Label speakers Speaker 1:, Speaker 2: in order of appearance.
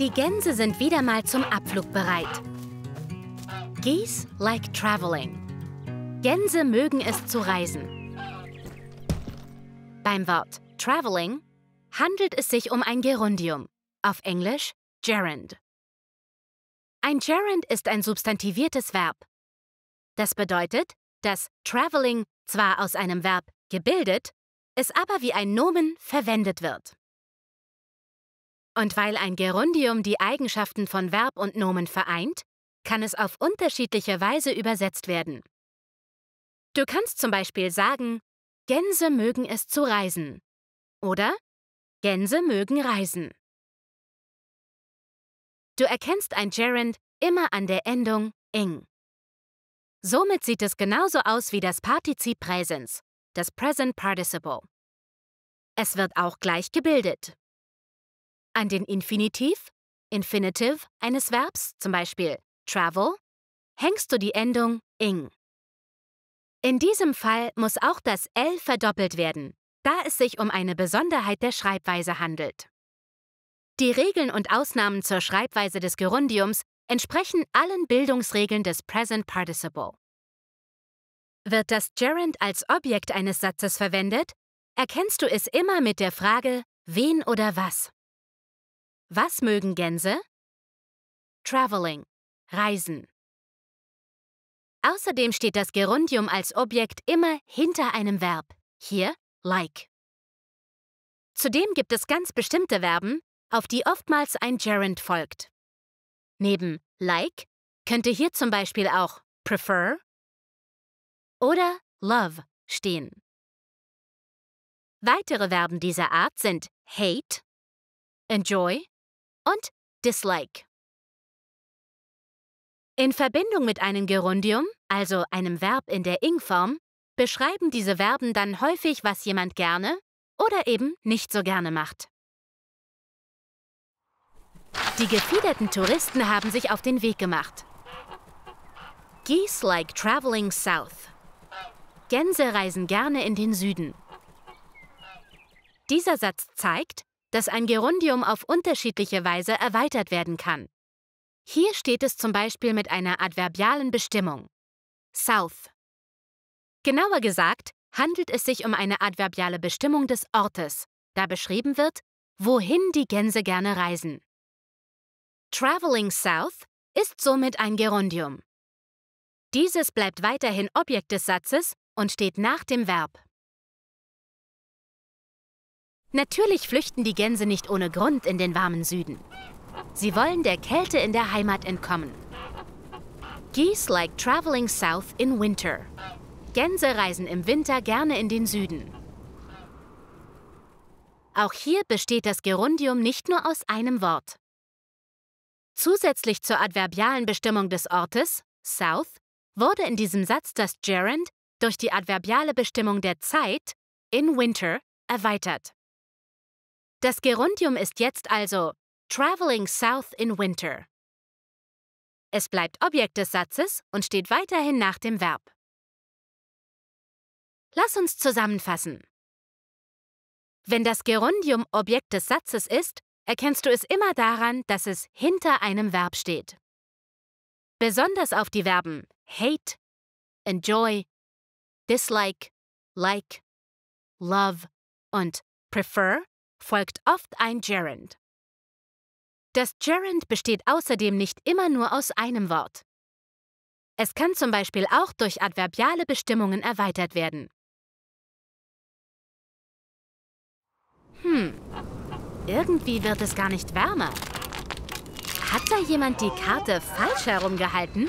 Speaker 1: Die Gänse sind wieder mal zum Abflug bereit. Geese like traveling. Gänse mögen es zu reisen. Beim Wort traveling handelt es sich um ein Gerundium, auf Englisch gerund. Ein Gerund ist ein substantiviertes Verb. Das bedeutet, dass traveling zwar aus einem Verb gebildet, es aber wie ein Nomen verwendet wird. Und weil ein Gerundium die Eigenschaften von Verb und Nomen vereint, kann es auf unterschiedliche Weise übersetzt werden. Du kannst zum Beispiel sagen, Gänse mögen es zu reisen
Speaker 2: oder Gänse mögen reisen.
Speaker 1: Du erkennst ein Gerund immer an der Endung ing. Somit sieht es genauso aus wie das Partizip Präsens, das Present Participle. Es wird auch gleich gebildet an den Infinitiv, Infinitive eines Verbs, zum Beispiel travel, hängst du die Endung ing. In diesem Fall muss auch das L verdoppelt werden, da es sich um eine Besonderheit der Schreibweise handelt. Die Regeln und Ausnahmen zur Schreibweise des Gerundiums entsprechen allen Bildungsregeln des Present Participle. Wird das Gerund als Objekt eines Satzes verwendet, erkennst du es immer mit der Frage, wen oder was. Was mögen Gänse?
Speaker 2: Traveling, Reisen. Außerdem
Speaker 1: steht das Gerundium als Objekt immer hinter einem Verb, hier like. Zudem gibt es ganz bestimmte Verben, auf die oftmals ein Gerund folgt. Neben like könnte hier zum Beispiel auch prefer
Speaker 2: oder love stehen. Weitere Verben dieser Art sind hate, enjoy und
Speaker 1: Dislike. In Verbindung mit einem Gerundium, also einem Verb in der Ing-Form, beschreiben diese Verben dann häufig, was jemand gerne oder eben nicht so gerne macht. Die gefiederten Touristen haben sich auf den Weg gemacht. Geese like traveling south. Gänse reisen gerne in den Süden. Dieser Satz zeigt, dass ein Gerundium auf unterschiedliche Weise erweitert werden kann. Hier steht es zum Beispiel mit einer adverbialen Bestimmung. South. Genauer gesagt handelt es sich um eine adverbiale Bestimmung des Ortes, da beschrieben wird, wohin die Gänse gerne reisen. Traveling South ist somit ein Gerundium. Dieses bleibt weiterhin Objekt des Satzes und steht nach dem Verb. Natürlich flüchten die Gänse nicht ohne Grund in den warmen Süden. Sie wollen der Kälte in der Heimat entkommen. Geese like traveling south in winter. Gänse reisen im Winter gerne in den Süden. Auch hier besteht das Gerundium nicht nur aus einem Wort. Zusätzlich zur adverbialen Bestimmung des Ortes, south, wurde in diesem Satz das Gerund durch die adverbiale Bestimmung der Zeit, in winter, erweitert. Das Gerundium ist jetzt also Traveling South in Winter. Es bleibt Objekt des Satzes und steht weiterhin nach dem
Speaker 2: Verb. Lass uns zusammenfassen.
Speaker 1: Wenn das Gerundium Objekt des Satzes ist, erkennst du es immer daran, dass es hinter einem Verb steht. Besonders auf die Verben hate,
Speaker 2: enjoy, dislike, like, love
Speaker 1: und prefer folgt oft ein Gerund. Das Gerund besteht außerdem nicht immer nur aus einem Wort. Es kann zum Beispiel auch durch adverbiale Bestimmungen erweitert werden. Hm, irgendwie wird es gar nicht wärmer. Hat da jemand die Karte falsch herumgehalten?